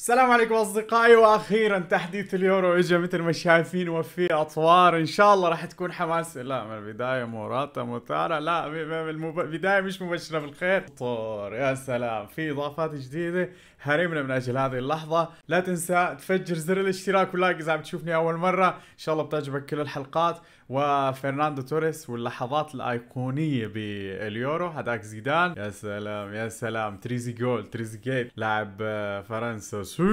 السلام عليكم اصدقائي واخيرا تحديث اليورو اجى مثل ما شايفين وفي اطوار ان شاء الله راح تكون حماس لا من البدايه موراتا متارا لا البدايه مش مبشره بالخير طور يا سلام في اضافات جديده هرمنا من اجل هذه اللحظه لا تنسى تفجر زر الاشتراك واللايك اذا عم تشوفني اول مره ان شاء الله بتعجبك كل الحلقات وفرناندو توريس واللحظات الايقونيه باليورو هذاك زيدان يا سلام يا سلام تريزي جول تريزي جيت لاعب آه، فرنسا سو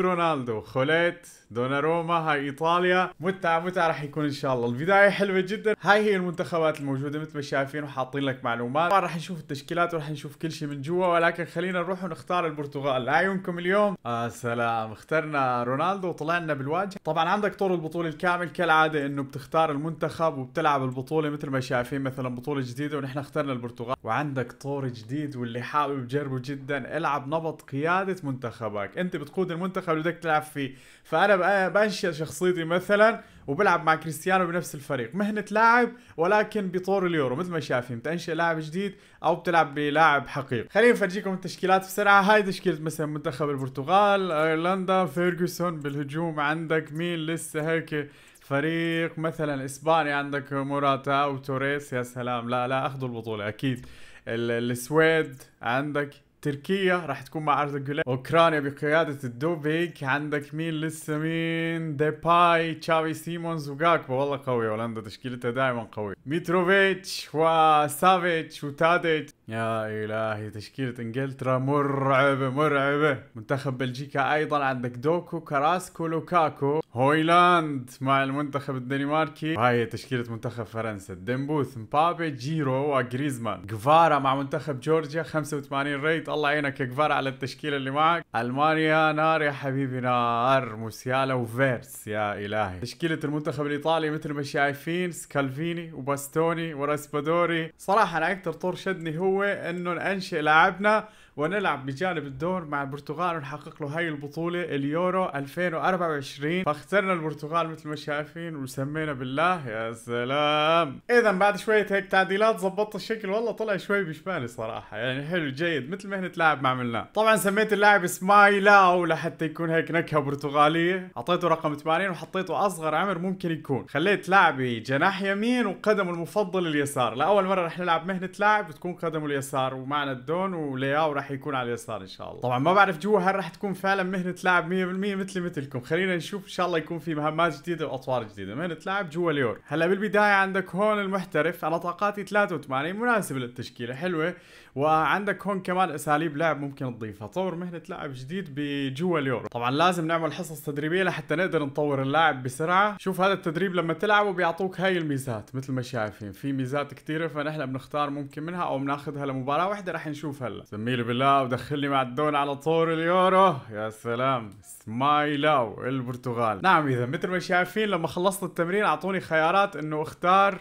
رونالدو خوليت دوناروما هاي ايطاليا متعه متعه راح يكون ان شاء الله البدايه حلوه جدا هاي هي المنتخبات الموجوده مثل ما شايفين وحاطين لك معلومات طبعا راح نشوف التشكيلات وراح نشوف كل شيء من جوا ولكن خلينا نروح ونختار البرتغال لعيونكم اليوم آه سلام اخترنا رونالدو وطلعنا بالواجهه طبعا عندك طول البطوله الكامل كالعاده انه بتختار المنتخب المنتخب وبتلعب البطوله مثل ما شايفين مثلا بطوله جديده ونحن اخترنا البرتغال وعندك طور جديد واللي حابب تجربه جدا العب نمط قياده منتخبك انت بتقود المنتخب اللي بدك تلعب فيه فانا بنشي آه، شخصيتي مثلا وبلعب مع كريستيانو بنفس الفريق مهنة لاعب ولكن بطور اليورو مثل ما شايفين بتنشئ لاعب جديد او بتلعب بلاعب حقيقي خلينا نفرجيكم التشكيلات بسرعة هاي تشكيلة مثلا منتخب البرتغال ايرلندا فيرجسون بالهجوم عندك مين لسه هيك فريق مثلا اسبانيا عندك موراتا وتوريس يا سلام لا لا اخذوا البطوله اكيد السويد عندك تركيا راح تكون مع اردا اوكرانيا بقياده الدوبيك عندك مين لسه مين ديباي تشافي سيمونز وجاكبو والله قوية هولندا تشكيلتها دائما قوية ميتروفيتش وسافيتش وتاديتش يا الهي تشكيلة انجلترا مرعبة مرعبة منتخب بلجيكا ايضا عندك دوكو كراسكو لوكاكو هويلاند مع المنتخب الدنماركي هاي تشكيلة منتخب فرنسا ديمبوث مبابي جيرو وجريزمان جفارا مع منتخب جورجيا 85 ريت الله يعينك يا جفارا على التشكيلة اللي معك المانيا نار يا حبيبي نار موسيالا وفيرس يا الهي تشكيلة المنتخب الايطالي مثل ما شايفين سكالفيني وباستوني وراسبادوري صراحة انا اكثر طور شدني هو انه ننشئ لاعبنا ونلعب بجانب الدور مع البرتغال ونحقق له هاي البطولة اليورو 2024 فاخترنا البرتغال مثل ما شايفين وسمينا بالله يا سلام اذا بعد شوية هيك تعديلات ظبطت الشكل والله طلع شوي بشبالي صراحة يعني حلو جيد مثل مهنة لاعب ما عملناه طبعا سميت اللاعب سمايلاو لحتى يكون هيك نكهة برتغالية اعطيته رقم 80 وحطيته اصغر عمر ممكن يكون خليت لاعبي جناح يمين وقدمه المفضل اليسار لاول مرة رح نلعب مهنة لاعب بتكون قدمه اليسار ومعنا الدون ولياو رح راح يكون على اليسار ان شاء الله طبعا ما بعرف جوا هل راح تكون فعلا مهنه لاعب 100% مثلي مثلكم خلينا نشوف ان شاء الله يكون في مهمات جديده واطوار جديده مهنه لاعب جوا اليور هلا بالبدايه عندك هون المحترف انا طاقاتي 83 مناسبه للتشكيله حلوه وعندك هون كمان اساليب لعب ممكن تضيفها طور مهنه لاعب جديد بجوا اليورو طبعا لازم نعمل حصص تدريبيه لحتى نقدر نطور اللاعب بسرعه شوف هذا التدريب لما تلعبه بيعطوك هاي الميزات مثل ما شايفين في ميزات كثيره فنحن بنختار ممكن منها او بناخذها لمباراه واحده راح نشوف هلا زميلي بالله ودخلني مع الدون على طور اليورو يا سلام سمايلاو البرتغال نعم اذا مثل ما شايفين لما خلصت التمرين اعطوني خيارات انه اختار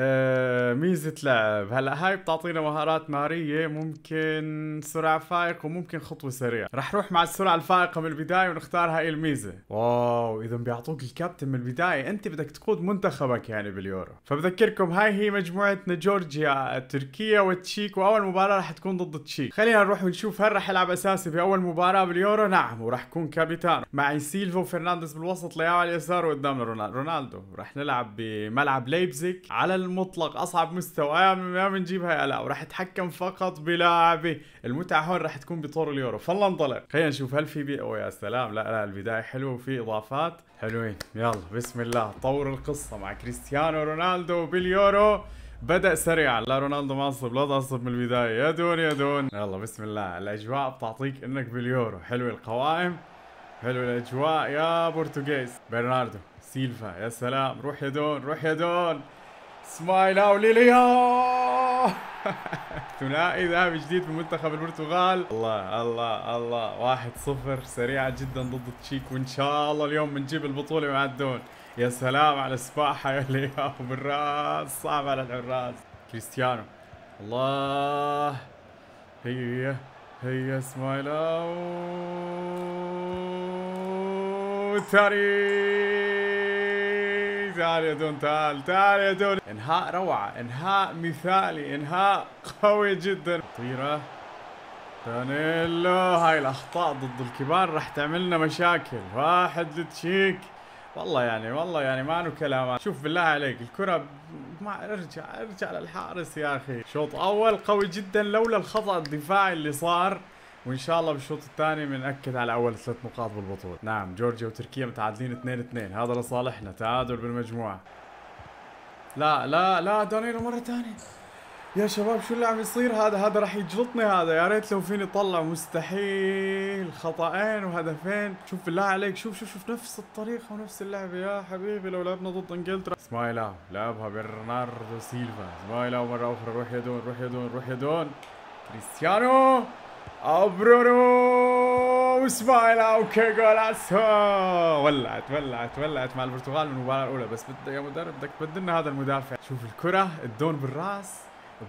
آه، ميزة لعب هلا هاي بتعطينا مهارات نارية ممكن سرعة فائقة وممكن خطوة سريعة رح روح مع السرعة الفائقة من البداية ونختار هاي الميزة واو اذا بيعطوك الكابتن من البداية انت بدك تقود منتخبك يعني باليورو فبذكركم هاي هي مجموعتنا جورجيا تركيا والتشيك واول مباراة رح تكون ضد التشيك خلينا نروح ونشوف هل رح يلعب اساسي باول مباراة باليورو نعم ورح كون كابيتانو معي سيلفو فرنانديز بالوسط لياو على اليسار وقدامنا رونالدو رح نلعب بملعب ليبزيك على المطلق اصعب مستوى يا ما بنجيبها يا لا وراح اتحكم فقط بلاعبي المتعه هون راح تكون بطور اليورو فلا انطلق خلينا نشوف هل في بي او يا سلام لا لا البدايه حلوه وفي اضافات حلوين يلا بسم الله طور القصه مع كريستيانو رونالدو باليورو بدا سريعا لا رونالدو ما لا تعصب من البدايه يا دون يا دون يلا بسم الله الاجواء بتعطيك انك باليورو حلوه القوائم حلو الاجواء يا برتغيز برناردو سيلفا يا سلام روح يا دون روح يا دون اسماعيل وليليا ثنائي ذهب جديد في منتخب البرتغال الله الله الله واحد صفر سريعة جدا ضد تشيك وان شاء الله اليوم بنجيب البطولة مع الدون يا سلام على السباحة يا لياو بالراس صعب على الحراس كريستيانو الله هي هي هي سمايل اسماعيل التاريخ تعال يا دون تعال تعال يا دون انهاء روعة انهاء مثالي انهاء قوي جدا طيرة دانيلو هاي الاخطاء ضد الكبار راح تعملنا مشاكل واحد لتشيك والله يعني والله يعني ما له كلام شوف بالله عليك الكره ما ارجع ارجع للحارس يا اخي شوط اول قوي جدا لولا الخطا الدفاعي اللي صار وان شاء الله بالشوط الثاني بنأكد على اول ثلاث نقاط بالبطولة نعم جورجيا وتركيا متعادلين 2 2 هذا لصالحنا تعادل بالمجموعة لا لا لا دانيلو مرة ثانية يا شباب شو اللي عم يصير هذا هذا راح يجلطني هذا يا ريت لو فيني طلع مستحيل خطأين وهدفين شوف بالله عليك شوف شوف شوف نفس الطريقة ونفس اللعبة يا حبيبي لو لعبنا ضد انجلترا اسمايلا آه، لعبها برناردو سيلفا اسمايلا آه، مرة أخرى روح يا دون روح يا دون روح يا دون كريستيانو برونو وسمايل اوكي جولاسو ولعت ولعت ولعت مع البرتغال من المباراه الاولى بس بدك يا مدرب بدك تبدلنا هذا المدافع شوف الكره الدون بالراس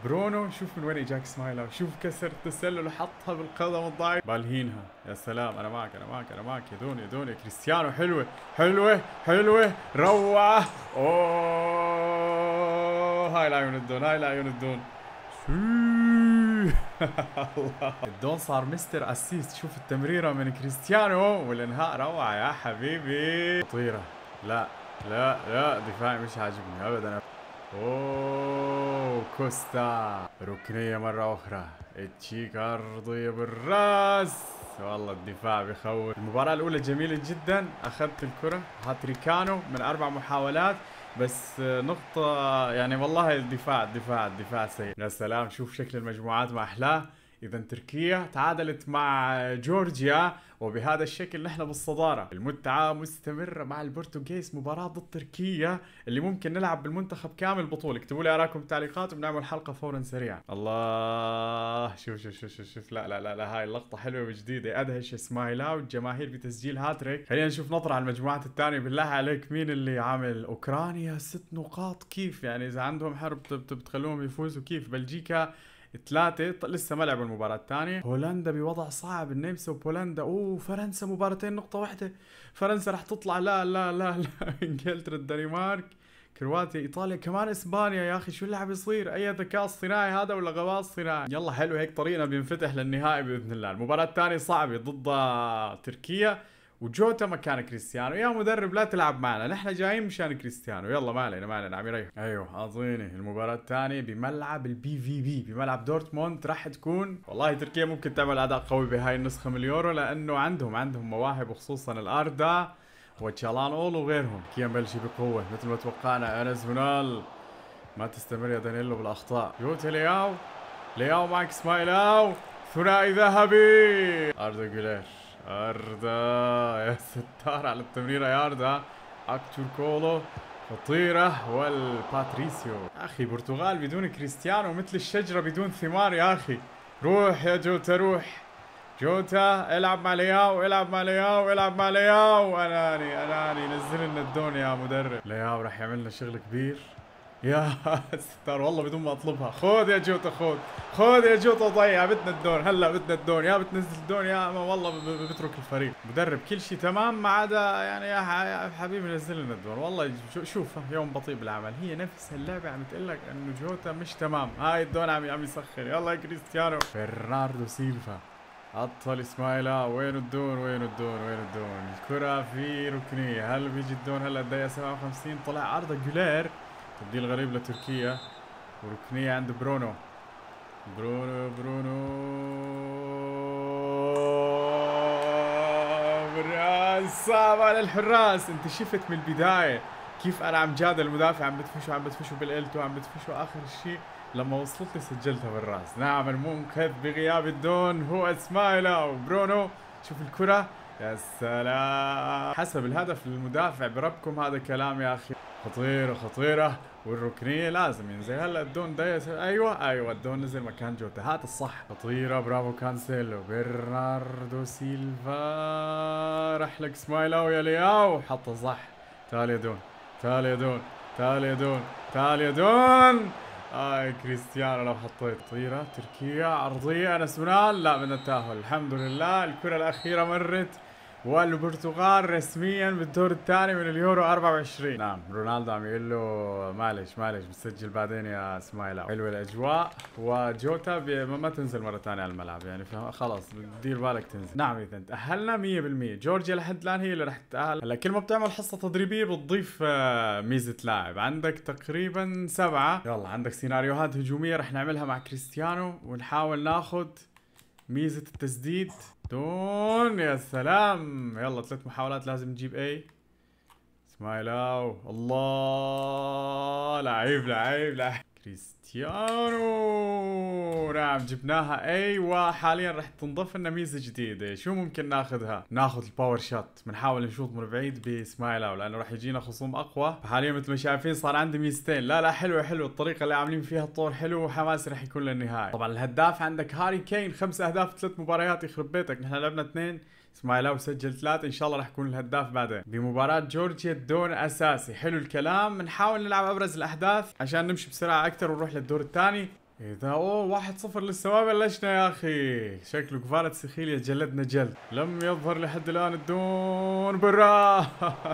برونو شوف من وين اجاك اسماعيل شوف كسر التسلل وحطها بالقدم الضايع بالهينها يا سلام انا معك انا معك انا معك يا دوني يا كريستيانو حلوه حلوه حلوه روعه اوه هاي العيون الدون هاي العيون الدون الدون صار مستر اسيست شوف التمريره من كريستيانو والانهاء روعه يا حبيبي خطيره لا لا لا دفاعي مش عاجبني ابدا اوه كوستا ركنيه مره اخرى التشيك ارضيه بالراس والله الدفاع بيخوف المباراه الاولى جميله جدا اخذت الكره هاتريكانو من اربع محاولات بس نقطة يعني والله الدفاع الدفاع الدفاع سيء يا سلام شوف شكل المجموعات ما أحلاه اذا تركيا تعادلت مع جورجيا وبهذا الشكل نحن بالصداره المتعه مستمره مع البرتغيز مباراه ضد تركيا اللي ممكن نلعب بالمنتخب كامل بطوله اكتبوا لي اراءكم بالتعليقات وبنعمل حلقه فورا سريعا الله شوف شوف شوف شوف, شوف. لا, لا لا لا هاي اللقطه حلوه وجديده ادهش اسمايلا والجماهير بتسجيل هاتريك خلينا نشوف نظره على المجموعات الثانيه بالله عليك مين اللي عامل اوكرانيا ست نقاط كيف يعني اذا عندهم حرب بتخلوهم يفوزوا كيف بلجيكا ثلاثة لسه ما لعبوا المباراة الثانية هولندا بوضع صعب النمسا وبولندا اوه فرنسا مباراتين نقطة واحدة فرنسا رح تطلع لا لا لا لا انجلترا الدنمارك كرواتيا ايطاليا كمان اسبانيا يا اخي شو اللي عم يصير اي ذكاء اصطناعي هذا ولا غباء اصطناعي يلا حلو هيك طريقنا بينفتح للنهائي باذن الله المباراه الثانيه صعبه ضد تركيا وجوتا مكان كريستيانو يا مدرب لا تلعب معنا نحن جايين مشان كريستيانو يلا ما علينا ما علينا عم يريح ايوه اعطيني المباراه الثانيه بملعب البي في بي بملعب دورتموند راح تكون والله تركيا ممكن تعمل اداء قوي بهاي النسخه من اليورو لانه عندهم عندهم مواهب وخصوصا الاردا وتشالان اول وغيرهم كيا بلشي بقوه مثل ما توقعنا انس هونال ما تستمر يا دانيلو بالاخطاء جوتا لياو لياو معك مايلاو ثنائي ذهبي اردا جولير أردا يا ستار على التمريرة يا أردا أكتور كولو خطيرة والباتريسيو أخي برتغال بدون كريستيانو مثل الشجرة بدون ثمار يا أخي روح يا جوتا روح جوتا العب مع لياو العب مع لياو العب مع لياو اناني اناني نزل لنا الدون يا مدرب لياو راح يعمل لنا شغل كبير يا ستار والله بدون ما اطلبها خذ يا جوتا خذ خذ يا جوتا ضيع بدنا الدون هلا بدنا الدون يا بتنزل الدون يا ما والله بترك الفريق مدرب كل شيء تمام ما عدا يعني يا حبيبي نزل لنا الدون والله شوف يوم بطيء بالعمل هي نفس اللعبه عم تقول لك انه جوتا مش تمام هاي الدون عم عم يسخر يلا يا كريستيانو فرناردو سيلفا عطل اسماعيل وين الدون وين الدون وين الدون الكرة في ركنية هل بيجي الدون هلا الدقيقة 57 طلع عرضة جولير تبديل غريب لتركيا وركنية عند برونو برونو برونو بالراس على الحراس انت شفت من البداية كيف انا عم جادل المدافع عم بتفشوا عم بتفشوا بالالتو عم بتفشوا اخر شيء لما وصلت لي سجلتها بالراس نعم المنقذ بغياب الدون هو اسمايلا وبرونو شوف الكرة يا سلام حسب الهدف للمدافع بربكم هذا كلام يا اخي خطيرة خطيرة والركنيه لازم يعني ينزل هلا الدون ده ايوه ايوه الدون نزل مكان جوتا هات الصح خطيره برافو كانسيلو برناردو سيلفا راح لك سمايلاو يا لياو حط صح تعال يا دون تعال يا دون تعال يا دون تعال يا دون اي كريستيانو لو حطيت طيره تركيا عرضيه انا سونال لا من التاهل الحمد لله الكره الاخيره مرت والبرتغال رسميا بالدور الثاني من اليورو 24 نعم رونالدو عم يقول له معلش معلش بسجل بعدين يا اسماعيل حلوه الاجواء وجوتا ما تنزل مره ثانيه على الملعب يعني خلص دير بالك تنزل نعم اذا تاهلنا 100% جورجيا لحد الان هي اللي رح تتاهل هلا كل ما بتعمل حصه تدريبيه بتضيف آه، ميزه لاعب عندك تقريبا سبعه يلا عندك سيناريوهات هجوميه رح نعملها مع كريستيانو ونحاول ناخذ ميزة التسديد دون يا سلام يلا ثلاث محاولات لازم نجيب اي اسماعيل الله لعيب لعيب لعيب كريستيانو نعم جبناها ايوه حاليا راح تنضف لنا ميزه جديده شو ممكن ناخذها ناخذ الباور شوت بنحاول نشوط من بعيد بسمايل او لانه راح يجينا خصوم اقوى حاليا مثل ما شايفين صار عندي ميزتين لا لا حلوه حلوه الطريقه اللي عاملين فيها الطور حلو وحماس راح يكون للنهايه طبعا الهداف عندك هاري كين خمس اهداف ثلاث مباريات يخرب بيتك نحن لعبنا اثنين اسماعيل او سجل ثلاث ان شاء الله راح يكون الهداف بعدين بمباراة جورجيا الدور اساسي حلو الكلام بنحاول نلعب ابرز الاحداث عشان نمشي بسرعة اكثر ونروح للدور الثاني إيه، اذا ده اوه واحد صفر للسواب بلشنا يا اخي شكله كفالة سخيليا جلدنا جلد لم يظهر لحد الان الدون برا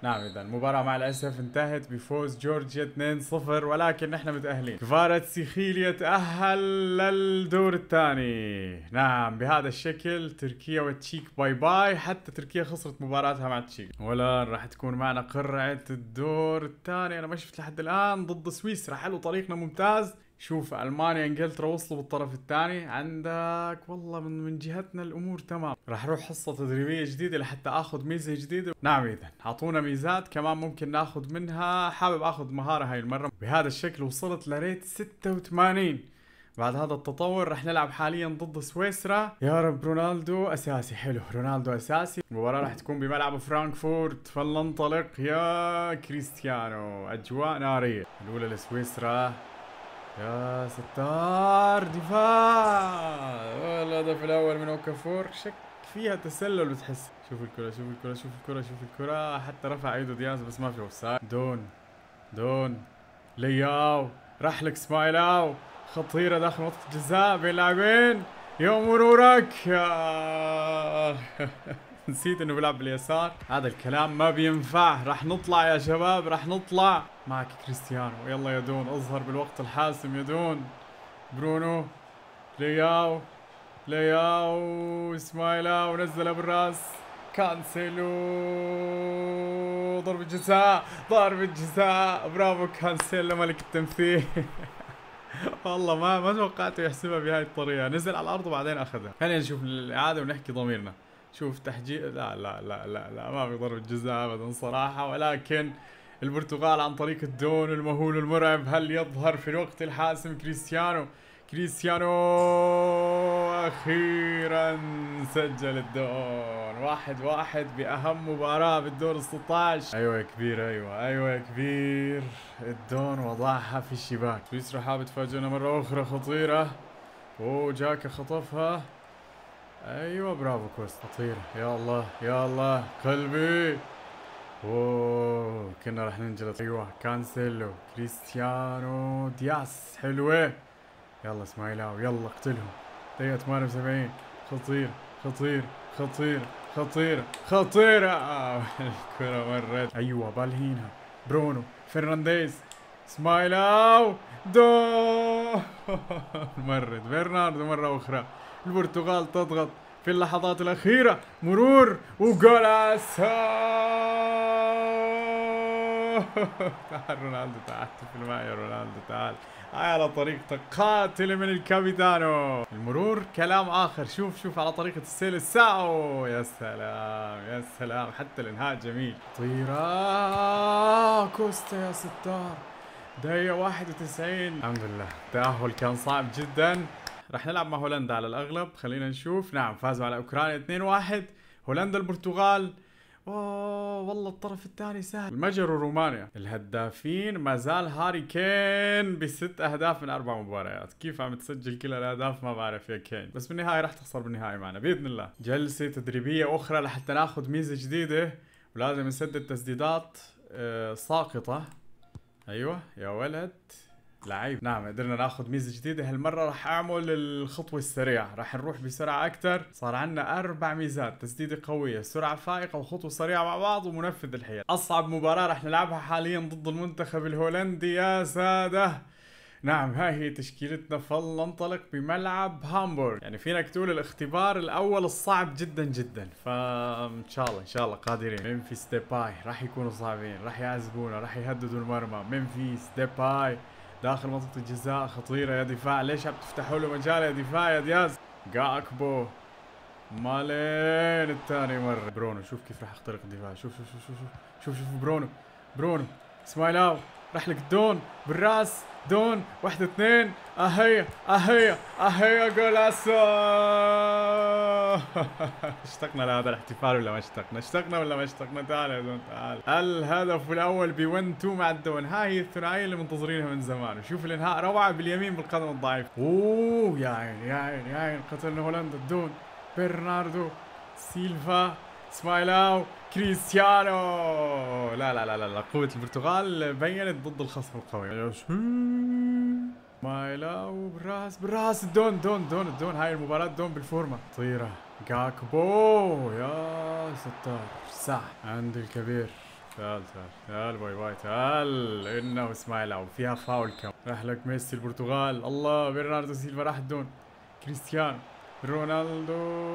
نعم اذا المباراة مع الاسف انتهت بفوز جورجيا 2-0 ولكن نحن متأهلين كفالة سخيليا تأهل للدور الثاني نعم بهذا الشكل تركيا والتشيك باي باي حتى تركيا خسرت مباراتها مع التشيك والان راح تكون معنا قرعة الدور الثاني انا ما شفت لحد الان ضد سويسرا حلو طريقنا ممتاز شوف المانيا انجلترا وصلوا بالطرف الثاني عندك والله من من جهتنا الامور تمام راح اروح حصه تدريبيه جديده لحتى اخذ ميزه جديده نعم اذا اعطونا ميزات كمان ممكن ناخذ منها حابب اخذ مهاره هاي المره بهذا الشكل وصلت لريت 86 بعد هذا التطور راح نلعب حاليا ضد سويسرا يا رب رونالدو اساسي حلو رونالدو اساسي المباراه راح تكون بملعب فرانكفورت فلننطلق يا كريستيانو اجواء ناريه الاولى لسويسرا يا ستار دفاع والله الاول من اوكافور شك فيها تسلل بتحس شوف الكره شوف الكره شوف الكره شوف الكره حتى رفع ايده دياز بس ما في اوفسايد دون دون لياو راح لك سمايلاو خطيره داخل منطقه الجزاء بين لاعبين يا مرورك نسيت انه بيلعب باليسار هذا الكلام ما بينفع رح نطلع يا شباب رح نطلع معك كريستيانو يلا يا دون اظهر بالوقت الحاسم يا دون برونو لياو لياو اسمايلا ونزلها بالراس كانسيلو ضربة جزاء ضربة جزاء برافو كانسيلو ملك التمثيل والله ما ما توقعته يحسبها بهاي الطريقة نزل على الأرض وبعدين أخذها خلينا نشوف الإعادة ونحكي ضميرنا شوف تحجي لا لا لا لا لا ما في الجزاء جزاء ابدا صراحة ولكن البرتغال عن طريق الدون المهول المرعب هل يظهر في الوقت الحاسم كريستيانو كريستيانو اخيرا سجل الدون واحد واحد باهم مباراة بالدور 16 ايوه يا كبير ايوه ايوه يا كبير الدون وضعها في الشباك سويسرا حابة تفاجئنا مرة اخرى خطيرة اوه جاكا خطفها ايوه برافو كوست خطير يا الله يا الله قلبي اوه كنا راح ننجلط ايوه كانسيلو كريستيانو دياس حلوه يلا اسماعيلاوي يلا اقتلهم دقيقة 78 خطير خطير خطير خطير خطيرة آه، الكرة مرت ايوه بالهينها برونو فرنانديز اسمايلاو دو مرت برناردو مرة أخرى البرتغال تضغط في اللحظات الأخيرة مرور وجولاسا تعال رونالدو تعال في الماء يا رونالدو تعال هاي على طريقتك قاتلة من الكابيتانو المرور كلام آخر شوف شوف على طريقة السيل الساو يا سلام يا سلام حتى الإنهاء جميل طيرة كوستا يا ستار دقيقة 91 الحمد لله التأهل كان صعب جدا رح نلعب مع هولندا على الاغلب خلينا نشوف نعم فازوا على اوكرانيا 2-1 هولندا البرتغال اوه والله الطرف الثاني سهل المجر ورومانيا الهدافين ما زال هاري كين بست اهداف من اربع مباريات كيف عم تسجل كل الاهداف ما بعرف يا كين بس بالنهايه رح تخسر بالنهايه معنا باذن الله جلسه تدريبيه اخرى لحتى ناخذ ميزه جديده ولازم نسدد تسديدات آه، ساقطه ايوه يا ولد لعيب نعم قدرنا ناخذ ميزه جديده هالمره راح اعمل الخطوه السريعه راح نروح بسرعه اكثر صار عندنا اربع ميزات تسديده قويه سرعه فائقه وخطوه سريعه مع بعض ومنفذ الحيل اصعب مباراه راح نلعبها حاليا ضد المنتخب الهولندي يا ساده نعم ها هي تشكيلتنا فلننطلق بملعب هامبورغ يعني فينك تقول الاختبار الاول الصعب جدا جدا فان شاء الله ان شاء الله قادرين ممفيس ديباي راح يكونوا صعبين راح يعذبونا راح يهددوا المرمى ممفيس ديباي داخل منطقه الجزاء خطيره يا دفاع ليش عم تفتحوا له مجال يا دفاع يا دياز قاكبو مالين الثاني مره برونو شوف كيف راح اخترق الدفاع شوف شوف شوف شوف شوف شوف, برونو برونو سمايل اوت راح لك الدون بالراس دون واحد اثنين اهي اهي اهي جولاسو اشتقنا لهذا الاحتفال ولا ما اشتقنا اشتقنا ولا ما اشتقنا تعال يا دون تعال الهدف الاول ب 1 2 مع الدون هاي الثنائيه اللي منتظرينها من زمان وشوف الانهاء روعه باليمين بالقدم الضعيف اوه يا عين يا عين يا عين قتلنا هولندا الدون برناردو سيلفا سمايلاو كريستيانو لا لا لا لا, قوة البرتغال بينت ضد الخصم القوي سمايلاو بالراس بالراس الدون دون دون الدون هاي المباراة دون بالفورمة طيرة جاكبو يا ستار صح عند الكبير تعال تعال تعال باي باي تعال انه سمايلاو فيها فاول كم راح لك ميسي البرتغال الله برناردو سيلفا راح الدون كريستيانو رونالدو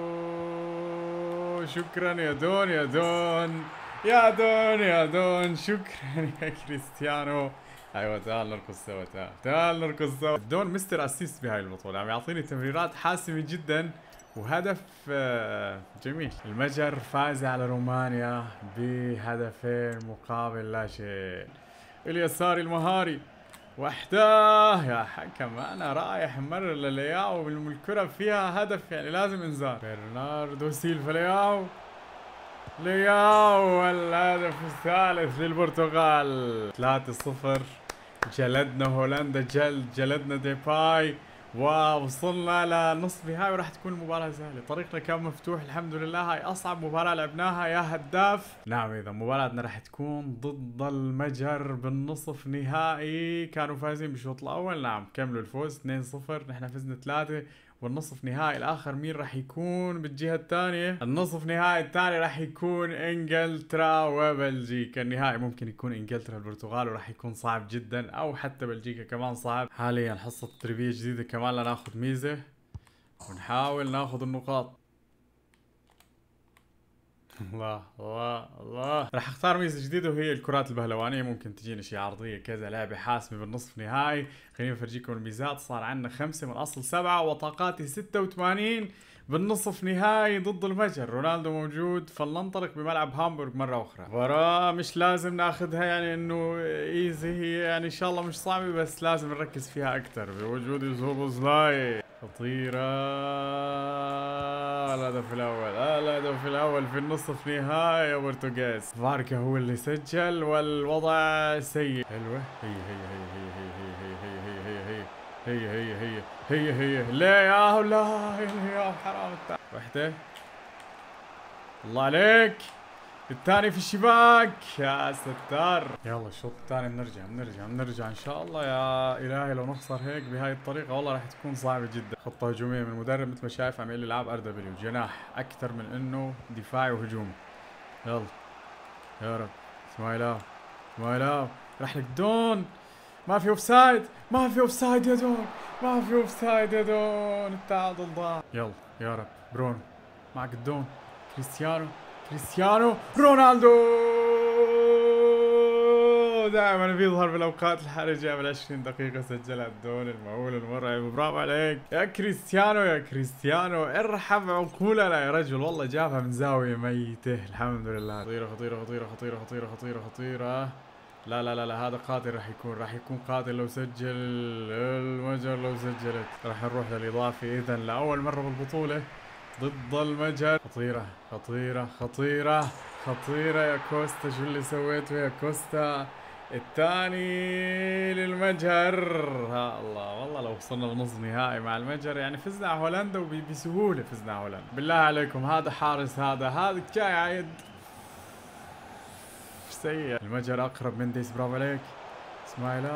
شكرا يا دون يا دون يا دون يا دون شكرا يا كريستيانو ايوه تعال نرقص سوا تعال تعال نرقص سوا دون مستر اسيست بهاي البطوله عم يعطيني تمريرات حاسمه جدا وهدف آه، جميل المجر فاز على رومانيا بهدفين مقابل لا شيء اليساري المهاري وحده يا حكم انا رايح مرر للياو والكرة فيها هدف يعني لازم انذار برناردو سيلفا لياو لياو الهدف الثالث للبرتغال 3-0 جلدنا هولندا جلد جلدنا ديباي ووصلنا لنصف نهائي وراح تكون المباراة سهلة، طريقنا كان مفتوح الحمد لله، هاي أصعب مباراة لعبناها يا هداف. نعم إذا مباراتنا راح تكون ضد المجر بالنصف نهائي، كانوا فايزين بالشوط الأول، نعم كملوا الفوز 2-0، نحن فزنا 3 والنصف نهائي الاخر مين راح يكون بالجهه الثانيه النصف نهائي الثاني راح يكون انجلترا وبلجيكا النهائي ممكن يكون انجلترا البرتغال وراح يكون صعب جدا او حتى بلجيكا كمان صعب حاليا حصه التربيه جديده كمان لناخذ ميزه ونحاول ناخذ النقاط الله الله الله راح اختار ميزه جديده وهي الكرات البهلوانيه ممكن تجينا شي عرضيه كذا لعبه حاسمه بالنصف نهائي خليني افرجيكم الميزات صار عندنا خمسه من اصل سبعه وطاقاتي 86 بالنصف نهائي ضد المجر رونالدو موجود فلننطلق بملعب هامبورغ مره اخرى مباراه مش لازم ناخذها يعني انه ايزي هي يعني ان شاء الله مش صعبه بس لازم نركز فيها اكثر بوجود زوبوزلاي خطيرة الهدف الأول الهدف الأول في النصف نهائي برتغاز فاركا هو اللي سجل والوضع سيء حلوة هي هي هي هي هي هي هي هي هي هي هي هي هي هي هي هي لا يا لا يا حرام واحدة الله عليك الثاني في الشباك يا ستار يلا الشوط الثاني بنرجع بنرجع بنرجع ان شاء الله يا الهي لو نخسر هيك بهاي الطريقه والله راح تكون صعبه جدا خطه هجوميه من المدرب مثل ما شايف عم يلعب ار دبليو جناح اكثر من انه دفاعي وهجومي يلا يا رب سمايل اب آه. سمايل اب آه. راح لك دون ما في اوف سايد ما في اوف سايد يا دون ما في اوف سايد يا دون التعادل ضاع يلا يا رب برونو معك الدون كريستيانو كريستيانو رونالدو دائما بيظهر بالاوقات الحرجه من 20 دقيقه سجلها الدون المهول المرعب برافو عليك يا كريستيانو يا كريستيانو ارحب عقولنا يا رجل والله جابها من زاويه ميته الحمد لله خطيره خطيره خطيره خطيره خطيره خطيره خطيره لا لا لا لا هذا قاتل راح يكون راح يكون قاتل لو سجل المجر لو سجلت راح نروح للاضافي اذا لاول مره بالبطوله ضد المجهر خطيرة خطيرة خطيرة خطيرة يا كوستا شو اللي سويته يا كوستا الثاني للمجهر ها الله والله لو وصلنا لنص نهائي مع المجهر يعني فزنا على هولندا وبسهولة فزنا على هولندا بالله عليكم هذا حارس هذا هذا جاي عيد سيء المجهر أقرب من ديس برافو عليك اسماعيل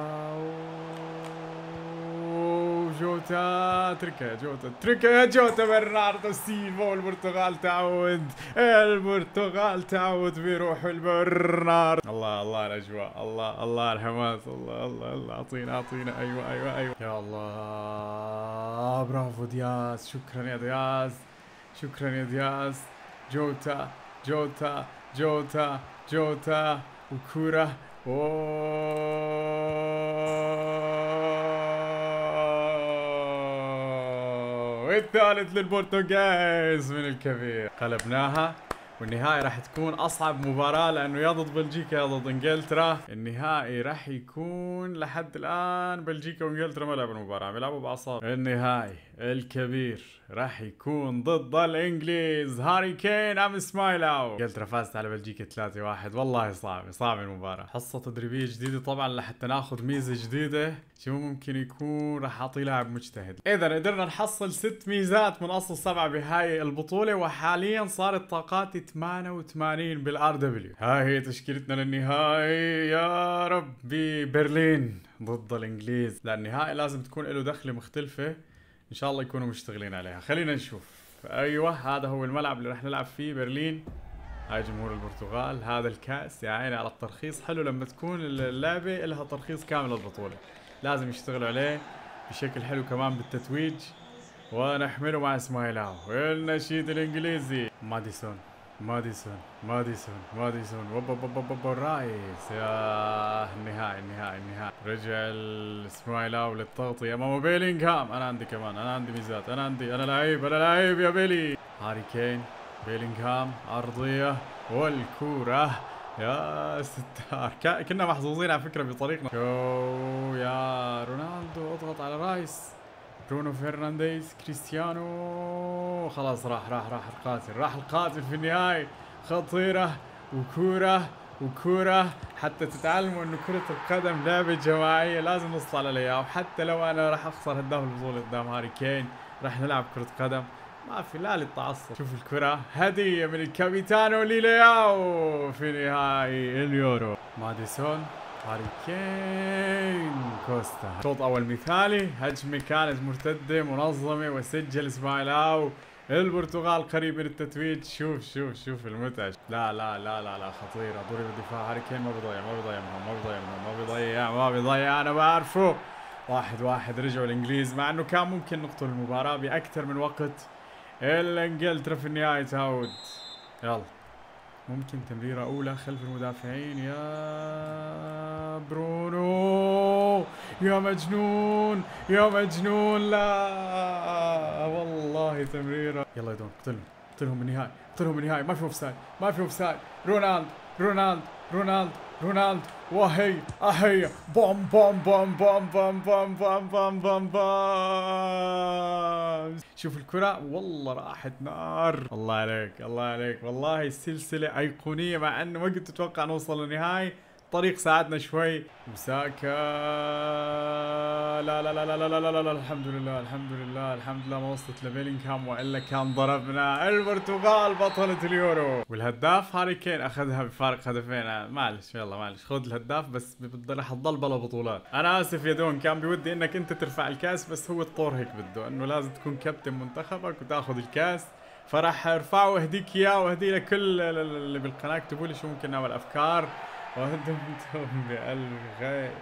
جوتا تركها يا جوتا تركها يا جوتا برناردو سيلفا والبرتغال تعود البرتغال تعود بروح البرنار الله الله الاجواء الله الله الحماس الله الله الله اعطينا اعطينا ايوه ايوه ايوه يا الله برافو دياز شكرا يا دياز شكرا يا دياز جوتا جوتا جوتا جوتا وكوره اوه والثالث للبرتغال من الكبير قلبناها والنهائي راح تكون اصعب مباراه لانه يا ضد بلجيكا يا ضد انجلترا النهائي راح يكون لحد الان بلجيكا وانجلترا ما لعبوا المباراه بيلعبوا باعصاب النهائي الكبير راح يكون ضد الانجليز هاري كين ام سمايل اوت انجلترا فازت على بلجيكا 3-1 والله صعب صعب المباراه حصه تدريبيه جديده طبعا لحتى ناخذ ميزه جديده شو ممكن يكون راح اعطي لاعب مجتهد اذا قدرنا نحصل ست ميزات من اصل سبعه بهاي البطوله وحاليا صارت طاقاتي 88 بالار دبليو ها هي تشكيلتنا للنهائي يا ربي برلين ضد الانجليز لا النهائي لازم تكون له دخله مختلفه ان شاء الله يكونوا مشتغلين عليها خلينا نشوف ايوه هذا هو الملعب اللي رح نلعب فيه برلين هاي جمهور البرتغال هذا الكاس يا عيني على الترخيص حلو لما تكون اللعبه لها ترخيص كامل للبطوله لازم يشتغلوا عليه بشكل حلو كمان بالتتويج ونحمله مع اسماعيل النشيد الانجليزي ماديسون ماديسون ماديسون ماديسون رايس يا النهائي النهائي النهائي رجع الاسماعيلاوي للتغطية هو بيلينغهام انا عندي كمان انا عندي ميزات انا عندي انا لعيب انا لعيب يا بيلي هاري كين بيلينغهام ارضية والكورة يا ستار كنا محظوظين على فكرة بطريقنا يا رونالدو اضغط على رايس برونو فرنانديز كريستيانو خلاص راح راح راح القاتل راح القاتل في النهاية خطيرة وكورة وكورة حتى تتعلموا انه كرة القدم لعبة جماعية لازم نصل على عليها حتى لو انا راح اخسر هداف البطولة قدام هاري كين راح نلعب كرة قدم ما في لا للتعصب شوف الكرة هدية من الكابيتانو ليلياو في نهائي اليورو ماديسون هاري كين كوستا شوط اول مثالي هجمه كانت مرتده منظمه وسجل سمايلاو البرتغال قريب من التتويج شوف شوف شوف المتعه لا لا لا لا لا خطيره ضرب الدفاع هاري كين ما بيضيع ما بيضيع ما بيضيع ما بيضيع ما بيضيع انا بعرفه واحد واحد رجعوا الانجليز مع انه كان ممكن نقتل المباراه باكثر من وقت الا انجلترا في النهايه تعود يلا ممكن تمريره اولى خلف المدافعين يا برونو يا مجنون يا مجنون لا والله تمريره يلا يا دون قتلهم قتلهم بالنهاية قتلهم بالنهاية ما في اوف سايد ما في اوف سايد رونالد رونالد رونالد رونالد وهي اهي بوم بوم بوم بوم بوم بوم بوم بوم بوم بوم شوف الكرة والله راحت نار الله عليك الله عليك والله السلسلة أيقونية مع أنه ما كنت أتوقع نوصل للنهاية الطريق ساعدنا شوي مساكا لا لا لا لا لا لا لا لا الحمد لله الحمد لله الحمد لله ما وصلت لبيلينغهام والا كان ضربنا البرتغال بطلة اليورو والهداف هاري كين اخذها بفارق هدفين معلش يلا معلش خذ الهداف بس راح تضل بلا بطولات انا اسف يا دون كان بودي انك انت ترفع الكاس بس هو الطور هيك بده انه لازم تكون كابتن منتخبك وتاخذ الكاس فراح ارفعه واهديك اياه واهدي لكل اللي بالقناه اكتبوا لي شو ممكن نعمل افكار وأنتم بقلب غايب